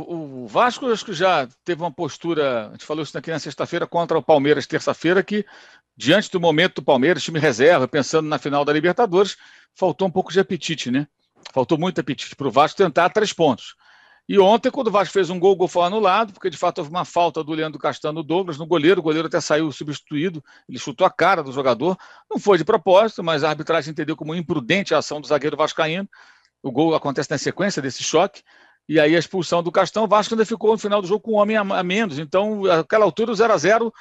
O Vasco acho que já teve uma postura, a gente falou isso aqui na sexta-feira contra o Palmeiras, terça-feira, que diante do momento do Palmeiras, time reserva, pensando na final da Libertadores, faltou um pouco de apetite, né? Faltou muito apetite para o Vasco tentar três pontos. E ontem, quando o Vasco fez um gol, o gol foi anulado, porque de fato houve uma falta do Leandro Castano Douglas no goleiro, o goleiro até saiu substituído, ele chutou a cara do jogador, não foi de propósito, mas a arbitragem entendeu como imprudente a ação do zagueiro vascaíno, o gol acontece na sequência desse choque, e aí a expulsão do Castão, o Vasco ainda ficou no final do jogo com um homem a, menos. Então, aquela altura, o 0x0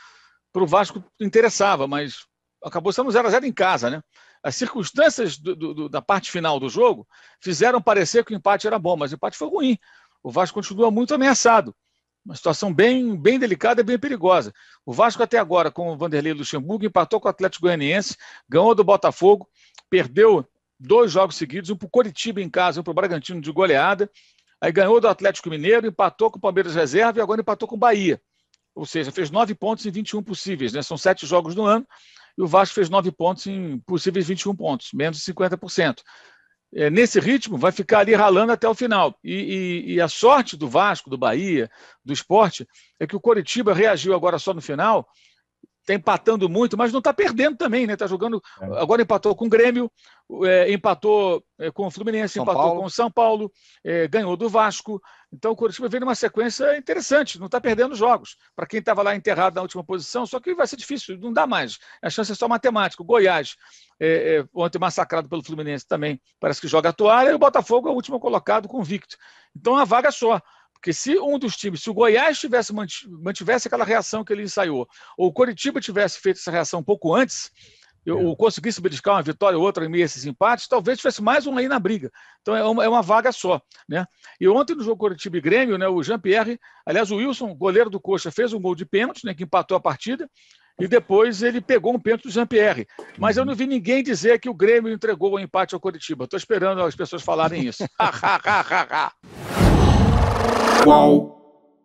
para o Vasco interessava, mas acabou sendo 0x0 em casa, né? As circunstâncias do, do, da parte final do jogo fizeram parecer que o empate era bom, mas o empate foi ruim. O Vasco continua muito ameaçado. Uma situação bem, bem delicada e bem perigosa. O Vasco até agora, com o Vanderlei Luxemburgo, empatou com o Atlético Goianiense, ganhou do Botafogo, perdeu dois jogos seguidos, um para o Coritiba em casa, um para o Bragantino de goleada, Aí ganhou do Atlético Mineiro, empatou com o Palmeiras Reserva e agora empatou com o Bahia. Ou seja, fez nove pontos em 21 possíveis, né? São sete jogos no ano e o Vasco fez nove pontos em possíveis 21 pontos, menos de 50%. É, nesse ritmo, vai ficar ali ralando até o final. E, e, e, a sorte do Vasco, do Bahia, do esporte, é que o Coritiba reagiu agora só no final Está empatando muito, mas não está perdendo também, né? Está jogando. É. Agora empatou com o Grêmio, é, empatou é, com o Fluminense, São empatou Paulo. com o São Paulo, é, ganhou do Vasco. Então o Curitiba vem numa sequência interessante, não está perdendo jogos. Para quem estava lá enterrado na última posição, só que vai ser difícil, não dá mais. A chance é só matemática. O Goiás, é, é ontem massacrado pelo Fluminense também, parece que joga a toalha, e o Botafogo é o último colocado, convicto. Então é uma vaga só. Porque se um dos times, se o Goiás tivesse mantivesse aquela reação que ele ensaiou, ou o Coritiba tivesse feito essa reação um pouco antes, eu, é. ou conseguisse beliscar uma vitória ou outra em meio a esses empates, talvez tivesse mais um aí na briga. Então é uma, é uma vaga só. Né? E ontem no jogo Coritiba e Grêmio, né, o Jean-Pierre, aliás, o Wilson, goleiro do Coxa, fez um gol de pênalti, né, que empatou a partida, e depois ele pegou um pênalti do Jean-Pierre. Mas eu uhum. não vi ninguém dizer que o Grêmio entregou o empate ao Coritiba. Estou esperando as pessoas falarem isso. Qual?